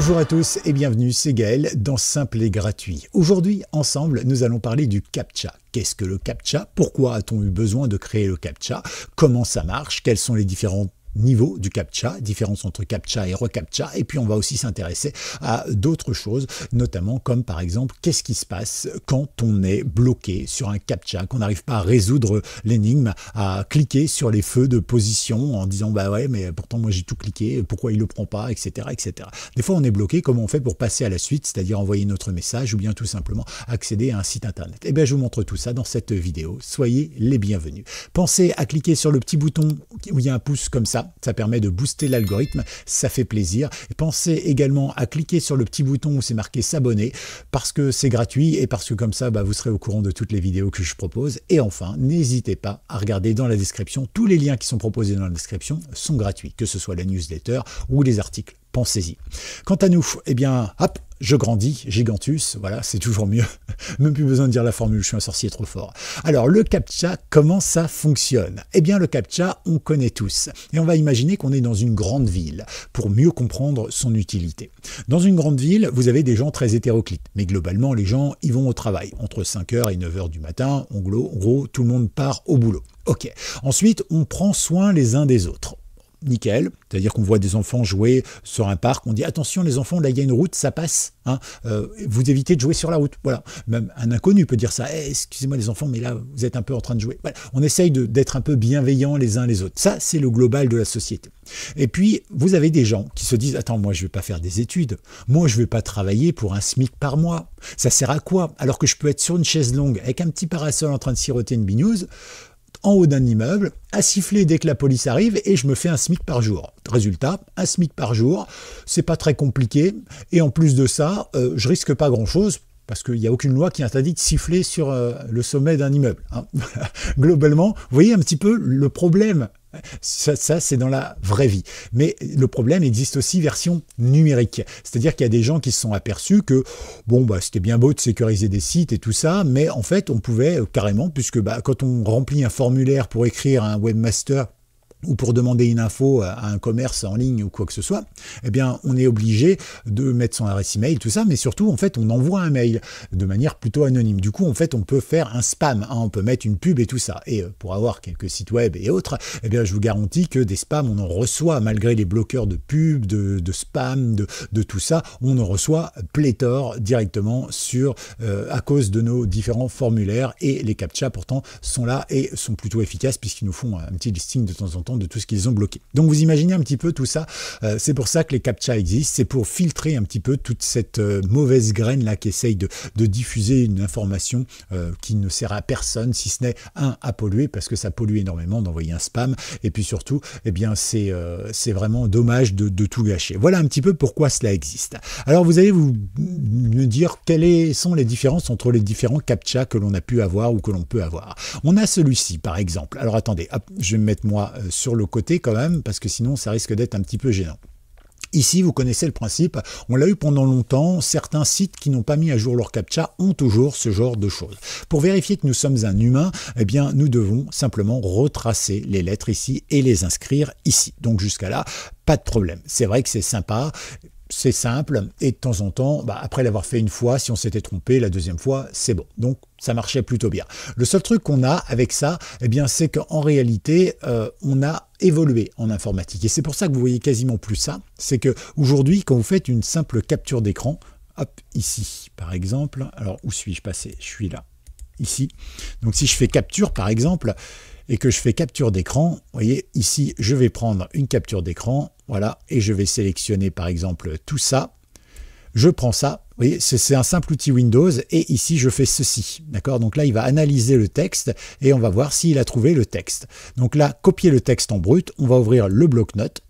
Bonjour à tous et bienvenue, c'est Gaël dans Simple et Gratuit. Aujourd'hui, ensemble, nous allons parler du CAPTCHA. Qu'est-ce que le CAPTCHA Pourquoi a-t-on eu besoin de créer le CAPTCHA Comment ça marche Quels sont les différents niveau du CAPTCHA, différence entre CAPTCHA et ReCAPTCHA, et puis on va aussi s'intéresser à d'autres choses, notamment comme par exemple qu'est-ce qui se passe quand on est bloqué sur un CAPTCHA, qu'on n'arrive pas à résoudre l'énigme, à cliquer sur les feux de position en disant bah ouais mais pourtant moi j'ai tout cliqué, pourquoi il le prend pas, etc. etc. Des fois on est bloqué, comment on fait pour passer à la suite, c'est-à-dire envoyer notre message ou bien tout simplement accéder à un site internet. Et eh bien je vous montre tout ça dans cette vidéo, soyez les bienvenus. Pensez à cliquer sur le petit bouton où il y a un pouce comme ça ça, permet de booster l'algorithme, ça fait plaisir. pensez également à cliquer sur le petit bouton où c'est marqué s'abonner parce que c'est gratuit et parce que comme ça, bah, vous serez au courant de toutes les vidéos que je propose. Et enfin, n'hésitez pas à regarder dans la description, tous les liens qui sont proposés dans la description sont gratuits, que ce soit la newsletter ou les articles. Pensez-y. Quant à nous, eh bien, hop, je grandis, gigantus, voilà, c'est toujours mieux. Même plus besoin de dire la formule, je suis un sorcier trop fort. Alors, le CAPTCHA, comment ça fonctionne Eh bien, le CAPTCHA, on connaît tous. Et on va imaginer qu'on est dans une grande ville, pour mieux comprendre son utilité. Dans une grande ville, vous avez des gens très hétéroclites, mais globalement, les gens, ils vont au travail. Entre 5h et 9h du matin, en gros, tout le monde part au boulot. Ok. Ensuite, on prend soin les uns des autres nickel. C'est-à-dire qu'on voit des enfants jouer sur un parc, on dit attention les enfants, là il y a une route, ça passe. Hein. Euh, vous évitez de jouer sur la route. Voilà. Même un inconnu peut dire ça. Eh, excusez-moi les enfants, mais là vous êtes un peu en train de jouer. On essaye d'être un peu bienveillants les uns les autres. Ça, c'est le global de la société. Et puis, vous avez des gens qui se disent Attends, moi je ne vais pas faire des études. Moi je ne vais pas travailler pour un SMIC par mois. Ça sert à quoi Alors que je peux être sur une chaise longue avec un petit parasol en train de siroter une bignouse en haut d'un immeuble, à siffler dès que la police arrive et je me fais un SMIC par jour. Résultat, un SMIC par jour, c'est pas très compliqué et en plus de ça, euh, je risque pas grand chose parce qu'il n'y a aucune loi qui interdit de siffler sur euh, le sommet d'un immeuble. Hein. Globalement, vous voyez un petit peu le problème ça, c'est dans la vraie vie. Mais le problème existe aussi version numérique. C'est-à-dire qu'il y a des gens qui se sont aperçus que, bon, bah, c'était bien beau de sécuriser des sites et tout ça, mais en fait, on pouvait euh, carrément, puisque bah, quand on remplit un formulaire pour écrire un webmaster, ou pour demander une info à un commerce en ligne ou quoi que ce soit, eh bien, on est obligé de mettre son adresse email, tout ça, mais surtout, en fait, on envoie un mail de manière plutôt anonyme. Du coup, en fait, on peut faire un spam, hein, on peut mettre une pub et tout ça. Et euh, pour avoir quelques sites web et autres, eh bien, je vous garantis que des spams, on en reçoit, malgré les bloqueurs de pub, de, spam, de, tout ça, on en reçoit pléthore directement sur, euh, à cause de nos différents formulaires et les CAPTCHA, pourtant, sont là et sont plutôt efficaces puisqu'ils nous font un petit listing de temps en temps de tout ce qu'ils ont bloqué. Donc vous imaginez un petit peu tout ça. Euh, c'est pour ça que les CAPTCHA existent, c'est pour filtrer un petit peu toute cette euh, mauvaise graine là qui essaye de, diffuser une information euh, qui ne sert à personne, si ce n'est un à polluer, parce que ça pollue énormément d'envoyer un spam. Et puis surtout, eh bien c'est c'est vraiment dommage de, tout gâcher. Voilà un petit peu pourquoi cela existe. Alors vous allez vous me dire quelles sont les différences entre les différents CAPTCHA que l'on a pu avoir ou que l'on peut avoir. On a celui-ci par exemple. Alors attendez, je vais me mettre moi sur le côté quand même, parce que sinon ça risque d'être un petit peu gênant. Ici, vous connaissez le principe, on l'a eu pendant longtemps, certains sites qui n'ont pas mis à jour leur captcha ont toujours ce genre de choses. Pour vérifier que nous sommes un humain, eh bien, nous devons simplement retracer les lettres ici et les inscrire ici. Donc jusqu'à là, pas de problème. C'est vrai que c'est sympa, c'est simple, et de temps en temps, bah, après l'avoir fait une fois, si on s'était trompé, la deuxième fois, c'est bon. Donc ça marchait plutôt bien. Le seul truc qu'on a avec ça, eh bien, c'est qu'en réalité, euh, on a évolué en informatique. Et c'est pour ça que vous voyez quasiment plus ça. C'est que aujourd'hui, quand vous faites une simple capture d'écran, hop, ici, par exemple. Alors, où suis-je passé Je suis là, ici. Donc, si je fais capture, par exemple, et que je fais capture d'écran, vous voyez, ici, je vais prendre une capture d'écran, voilà, et je vais sélectionner, par exemple, tout ça. Je prends ça, oui, c'est un simple outil Windows et ici je fais ceci. D'accord Donc là, il va analyser le texte et on va voir s'il a trouvé le texte. Donc là, copier le texte en brut, on va ouvrir le bloc-notes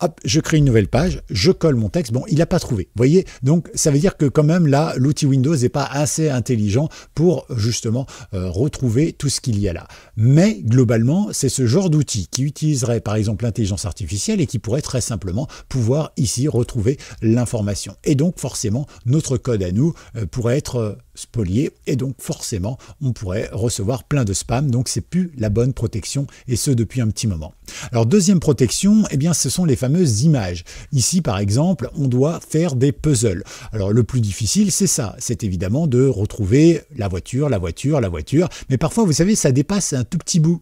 hop, je crée une nouvelle page, je colle mon texte. Bon, il n'a pas trouvé. Vous voyez, donc ça veut dire que quand même là, l'outil Windows n'est pas assez intelligent pour justement euh, retrouver tout ce qu'il y a là. Mais globalement, c'est ce genre d'outil qui utiliserait par exemple l'intelligence artificielle et qui pourrait très simplement pouvoir ici retrouver l'information. Et donc forcément, notre code à nous euh, pourrait être euh, spolié et donc forcément, on pourrait recevoir plein de spam. Donc c'est plus la bonne protection et ce depuis un petit moment. Alors deuxième protection, eh bien ce sont les fameuses images. Ici par exemple, on doit faire des puzzles. Alors le plus difficile, c'est ça, c'est évidemment de retrouver la voiture, la voiture, la voiture, mais parfois vous savez, ça dépasse un tout petit bout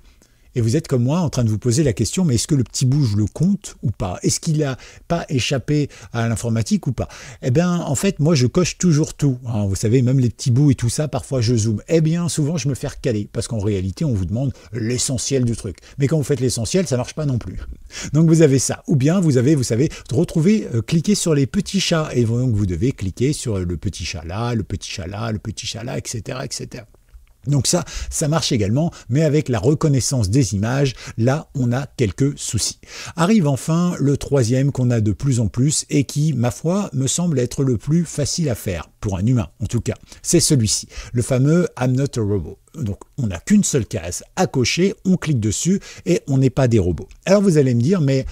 et vous êtes comme moi en train de vous poser la question, mais est-ce que le petit bout, je le compte ou pas Est-ce qu'il n'a pas échappé à l'informatique ou pas Eh bien, en fait, moi, je coche toujours tout. Hein. vous savez, même les petits bouts et tout ça, parfois, je zoome. Eh bien, souvent, je me fais recaler, parce qu'en réalité, on vous demande l'essentiel du truc. Mais quand vous faites l'essentiel, ça ne marche pas non plus. Donc, vous avez ça. Ou bien, vous avez, vous savez, retrouver, euh, cliquer sur les petits chats. Et donc, vous devez cliquer sur le petit chat là, le petit chat là, le petit chat là, etc., etc. Donc ça, ça marche également, mais avec la reconnaissance des images, là, on a quelques soucis. Arrive enfin le troisième qu'on a de plus en plus et qui, ma foi, me semble être le plus facile à faire, pour un humain en tout cas. C'est celui-ci, le fameux I'm not a robot. Donc on n'a qu'une seule case à cocher, on clique dessus et on n'est pas des robots. Alors vous allez me dire, mais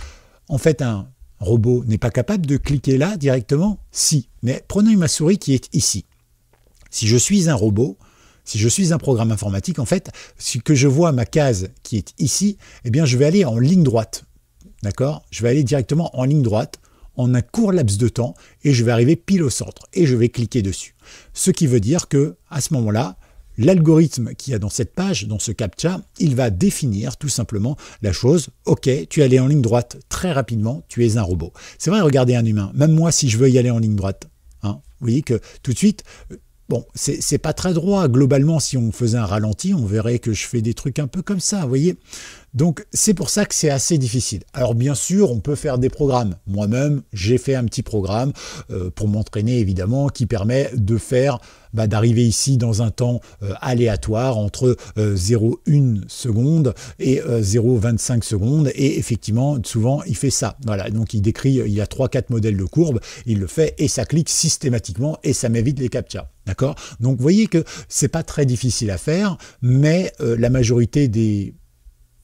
en fait, un robot n'est pas capable de cliquer là directement Si, mais prenez ma souris qui est ici. Si je suis un robot, si je suis un programme informatique, en fait, que je vois ma case qui est ici, eh bien, je vais aller en ligne droite. D'accord Je vais aller directement en ligne droite en un court laps de temps et je vais arriver pile au centre et je vais cliquer dessus. Ce qui veut dire que à ce moment-là, l'algorithme qu'il y a dans cette page, dans ce captcha, il va définir tout simplement la chose. Ok, tu es allé en ligne droite très rapidement, tu es un robot. C'est vrai, regardez un humain. Même moi, si je veux y aller en ligne droite, hein, vous voyez que tout de suite, Bon, c'est pas très droit. Globalement, si on faisait un ralenti, on verrait que je fais des trucs un peu comme ça. Vous voyez, donc c'est pour ça que c'est assez difficile. Alors bien sûr, on peut faire des programmes. Moi-même, j'ai fait un petit programme euh, pour m'entraîner évidemment, qui permet de faire, bah, d'arriver ici dans un temps euh, aléatoire entre euh, 0,1 seconde et 0,25 euh, secondes. Et effectivement, souvent, il fait ça. Voilà, donc il décrit, il y a 3-4 modèles de courbe, il le fait et ça clique systématiquement et ça m'évite les captchas. D'accord Donc vous voyez que c'est pas très difficile à faire, mais la majorité des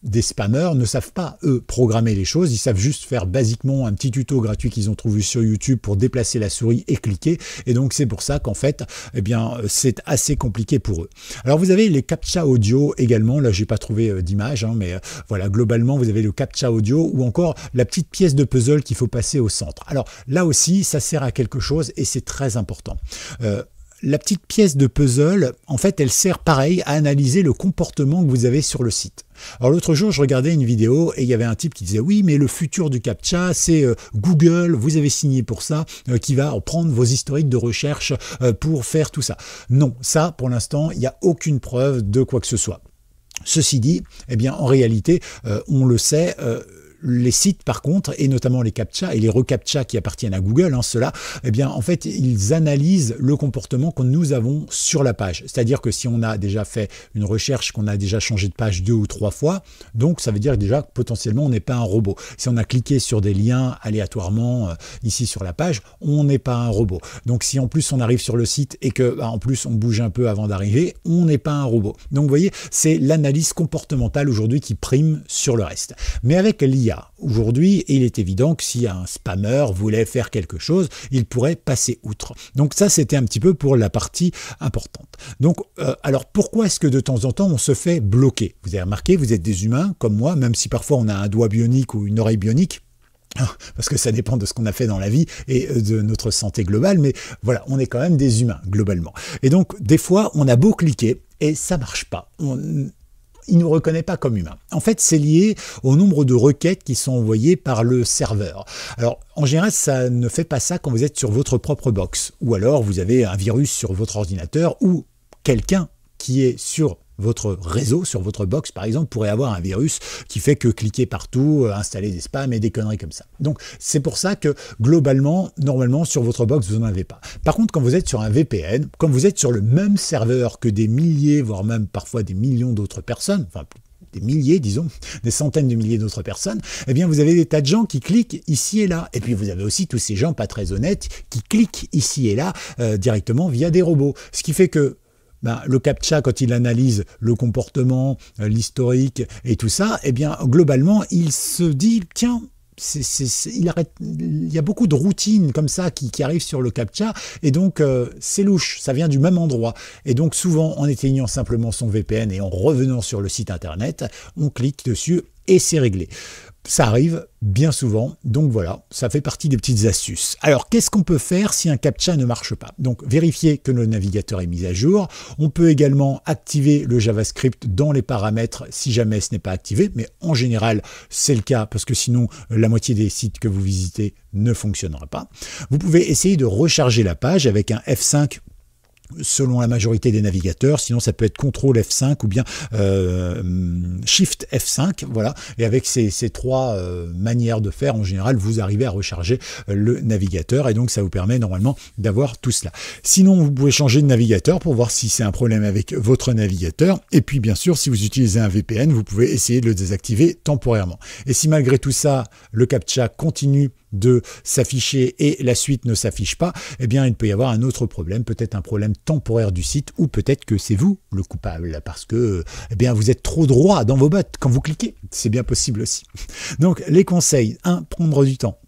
des spammers ne savent pas, eux, programmer les choses, ils savent juste faire basiquement un petit tuto gratuit qu'ils ont trouvé sur YouTube pour déplacer la souris et cliquer, et donc c'est pour ça qu'en fait, eh bien, c'est assez compliqué pour eux. Alors vous avez les captcha audio également, là j'ai pas trouvé euh, d'image, hein, mais euh, voilà, globalement vous avez le captcha audio ou encore la petite pièce de puzzle qu'il faut passer au centre. Alors là aussi, ça sert à quelque chose et c'est très important. Euh, la petite pièce de puzzle, en fait, elle sert pareil à analyser le comportement que vous avez sur le site. Alors l'autre jour, je regardais une vidéo et il y avait un type qui disait oui, mais le futur du CAPTCHA, c'est euh, Google, vous avez signé pour ça, euh, qui va prendre vos historiques de recherche euh, pour faire tout ça. Non, ça, pour l'instant, il n'y a aucune preuve de quoi que ce soit. Ceci dit, eh bien, en réalité, on le sait, les sites, par contre, et notamment les CAPTCHA et les reCAPTCHA qui appartiennent à Google, hein, ceux eh bien, en fait, ils analysent le comportement que nous avons sur la page. C'est-à-dire que si on a déjà fait une recherche, qu'on a déjà changé de page deux ou trois fois, donc ça veut dire déjà que potentiellement, on n'est pas un robot. Si on a cliqué sur des liens aléatoirement euh, ici sur la page, on n'est pas un robot. Donc, si en plus on arrive sur le site et que, bah, en plus, on bouge un peu avant d'arriver, on n'est pas un robot. Donc, vous voyez, c'est l'analyse comportementale aujourd'hui qui prime sur le reste. Mais avec l'IA, Aujourd'hui, il est évident que si un spammeur voulait faire quelque chose, il pourrait passer outre. Donc ça, c'était un petit peu pour la partie importante. Donc, euh, alors pourquoi est-ce que de temps en temps, on se fait bloquer Vous avez remarqué, vous êtes des humains comme moi, même si parfois on a un doigt bionique ou une oreille bionique, ah, parce que ça dépend de ce qu'on a fait dans la vie et euh, de notre santé globale, mais voilà, on est quand même des humains globalement. Et donc des fois, on a beau cliquer et ça marche pas il ne reconnaît pas comme humain. En fait, c'est lié au nombre de requêtes qui sont envoyées par le serveur. Alors, en général, ça ne fait pas ça quand vous êtes sur votre propre box, ou alors vous avez un virus sur votre ordinateur, ou quelqu'un qui est sur votre réseau, sur votre box par exemple, pourrait avoir un virus qui fait que cliquer partout, euh, installer des spams et des conneries comme ça. Donc c'est pour ça que globalement, normalement sur votre box, vous n'en avez pas. Par contre, quand vous êtes sur un VPN, quand vous êtes sur le même serveur que des milliers, voire même parfois des millions d'autres personnes, enfin des milliers, disons, des centaines de milliers d'autres personnes, eh bien vous avez des tas de gens qui cliquent ici et là. Et puis vous avez aussi tous ces gens pas très honnêtes qui cliquent ici et là euh, directement via des robots. Ce qui fait que bah, le CAPTCHA, quand il analyse le comportement, euh, l'historique et tout ça, eh bien, globalement, il se dit, tiens, il, arrête, il, y a beaucoup de routines comme ça qui, arrivent sur le CAPTCHA, et donc euh, c'est louche, ça vient du même endroit. Et donc souvent, en éteignant simplement son VPN et en revenant sur le site internet, on clique dessus et c'est réglé. Ça arrive bien souvent, donc voilà, ça fait partie des petites astuces. Alors qu'est-ce qu'on peut faire si un CAPTCHA ne marche pas Donc vérifier que le navigateur est mis à jour. On peut également activer le JavaScript dans les paramètres si jamais ce n'est pas activé, mais en général c'est le cas parce que sinon la moitié des sites que vous visitez ne fonctionnera pas. Vous pouvez essayer de recharger la page avec un F5 selon la majorité des navigateurs, sinon ça peut être CTRL F5 ou bien euh, SHIFT F5, voilà, et avec ces, trois euh, manières de faire, en général, vous arrivez à recharger euh, le navigateur, et donc ça vous permet normalement d'avoir tout cela. Sinon, vous pouvez changer de navigateur pour voir si c'est un problème avec votre navigateur, et puis bien sûr, si vous utilisez un VPN, vous pouvez essayer de le désactiver temporairement. Et si malgré tout ça, le CAPTCHA continue de s'afficher et la suite ne s'affiche pas, eh bien il peut y avoir un autre problème, peut-être un problème temporaire du site ou peut-être que c'est vous le coupable parce que eh bien vous êtes trop droit dans vos bottes quand vous cliquez. C'est bien possible aussi. Donc les conseils 1 prendre du temps.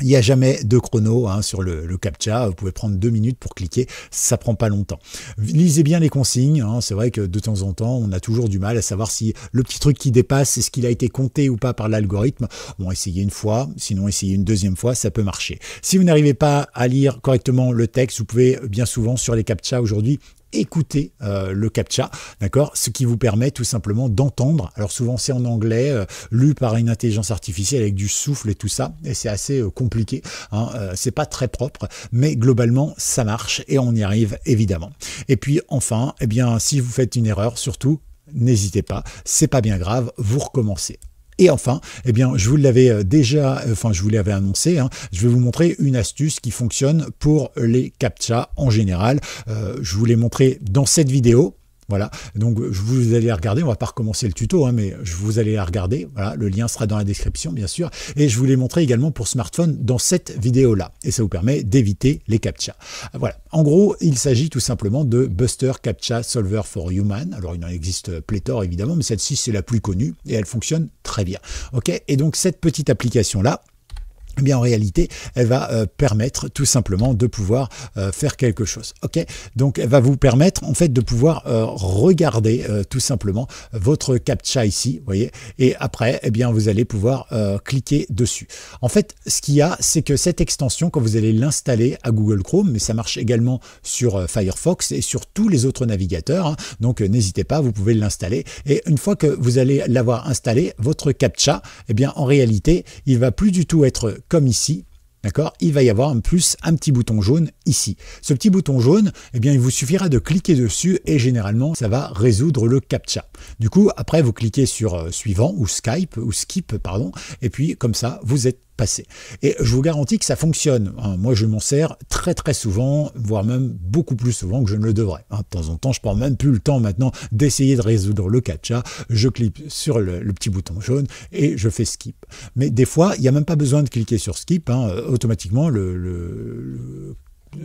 Il n'y a jamais de chrono hein, sur le, CAPTCHA, vous pouvez prendre deux minutes pour cliquer, ça prend pas longtemps. Lisez bien les consignes, hein. c'est vrai que de temps en temps on a toujours du mal à savoir si le petit truc qui dépasse, c'est ce qu'il a été compté ou pas par l'algorithme. Bon, essayez une fois, sinon essayez une deuxième fois, ça peut marcher. Si vous n'arrivez pas à lire correctement le texte, vous pouvez bien souvent sur les CAPTCHA aujourd'hui écoutez euh, le captcha, d'accord Ce qui vous permet tout simplement d'entendre. Alors souvent c'est en anglais, euh, lu par une intelligence artificielle avec du souffle et tout ça, et c'est assez euh, compliqué. Hein, c'est pas très propre, mais globalement ça marche et on y arrive évidemment. Et puis enfin, eh bien si vous faites une erreur, surtout n'hésitez pas, c'est pas bien grave, vous recommencez. Et enfin, eh bien, je vous l'avais euh, déjà, euh, enfin, je vous l'avais annoncé, hein, je vais vous montrer une astuce qui fonctionne pour les CAPTCHA en général. Euh, je vous l'ai montré dans cette vidéo, voilà. Donc, je vous allez regarder. On va pas recommencer le tuto, hein, mais je vous allez la regarder. Voilà. Le lien sera dans la description, bien sûr. Et je vous l'ai montré également pour smartphone dans cette vidéo-là. Et ça vous permet d'éviter les CAPTCHA. Voilà. En gros, il s'agit tout simplement de Buster CAPTCHA Solver for Human. Alors, il en existe pléthore, évidemment, mais celle-ci, c'est la plus connue et elle fonctionne très bien. OK? Et donc, cette petite application-là, eh bien en réalité, elle va euh, permettre tout simplement de pouvoir euh, faire quelque chose. Ok, donc elle va vous permettre en fait de pouvoir euh, regarder tout simplement votre captcha ici, vous voyez, et après, eh bien vous allez pouvoir cliquer dessus. En fait, ce qu'il y a, c'est que cette extension, quand vous allez l'installer à Google Chrome, mais ça marche également sur Firefox et sur tous les autres navigateurs, hein, donc n'hésitez pas, vous pouvez l'installer. Et une fois que vous allez l'avoir installé, votre captcha, eh bien en réalité, il va plus du tout être comme ici, D'accord Il va y avoir en plus un petit bouton jaune ici. Ce petit bouton jaune, eh bien, il vous suffira de cliquer dessus et généralement, ça va résoudre le CAPTCHA. Du coup, après, vous cliquez sur euh, suivant ou Skype ou Skip, pardon, et puis comme ça, vous êtes passé. Et je vous garantis que ça fonctionne. Hein. moi, je m'en sers très très souvent, voire même beaucoup plus souvent que je ne le devrais. Hein. de temps en temps, je prends même plus le temps maintenant d'essayer de résoudre le catch-up. Je clique sur le, petit bouton jaune et je fais skip. Mais des fois, il n'y a même pas besoin de cliquer sur skip. Hein. Euh, automatiquement,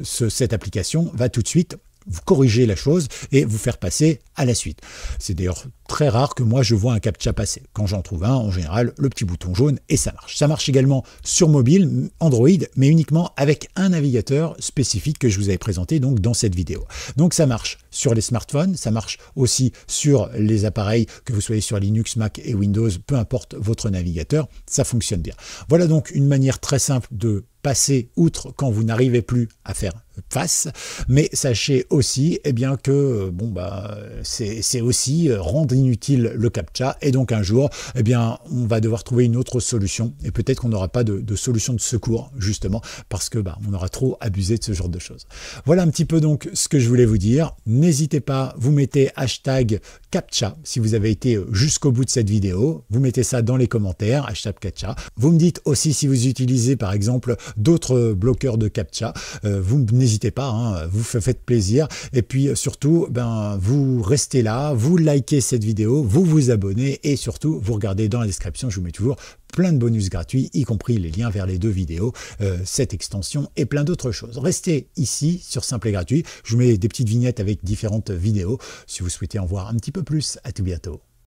cette application va tout de suite vous corriger la chose et vous faire passer la suite. C'est d'ailleurs très rare que moi je vois un CAPTCHA passer. Quand j'en trouve un, en général, le petit bouton jaune et ça marche. Ça marche également sur mobile, Android, mais uniquement avec un navigateur spécifique que je vous avais présenté donc dans cette vidéo. Donc ça marche sur les smartphones, ça marche aussi sur les appareils, que vous soyez sur Linux, Mac et Windows, peu importe votre navigateur, ça fonctionne bien. Voilà donc une manière très simple de passer outre quand vous n'arrivez plus à faire face, mais sachez aussi et eh bien que euh, bon bah c'est aussi euh, rendre inutile le CAPTCHA. Et donc un jour, eh bien, on va devoir trouver une autre solution. Et peut-être qu'on n'aura pas de, solution de secours, justement, parce que bah, on aura trop abusé de ce genre de choses. Voilà un petit peu donc ce que je voulais vous dire. N'hésitez pas, vous mettez hashtag CAPTCHA si vous avez été euh, jusqu'au bout de cette vidéo. Vous mettez ça dans les commentaires, hashtag CAPTCHA. Vous me dites aussi si vous utilisez par exemple d'autres euh, bloqueurs de CAPTCHA. vous n'hésitez pas, hein, vous faites plaisir. Et puis surtout, ben, vous restez restez là, vous likez cette vidéo, vous vous abonnez et surtout vous regardez dans la description, je vous mets toujours plein de bonus gratuits, y compris les liens vers les deux vidéos, euh, cette extension et plein d'autres choses. Restez ici sur Simple et Gratuit, je vous mets des petites vignettes avec différentes vidéos si vous souhaitez en voir un petit peu plus. À tout bientôt.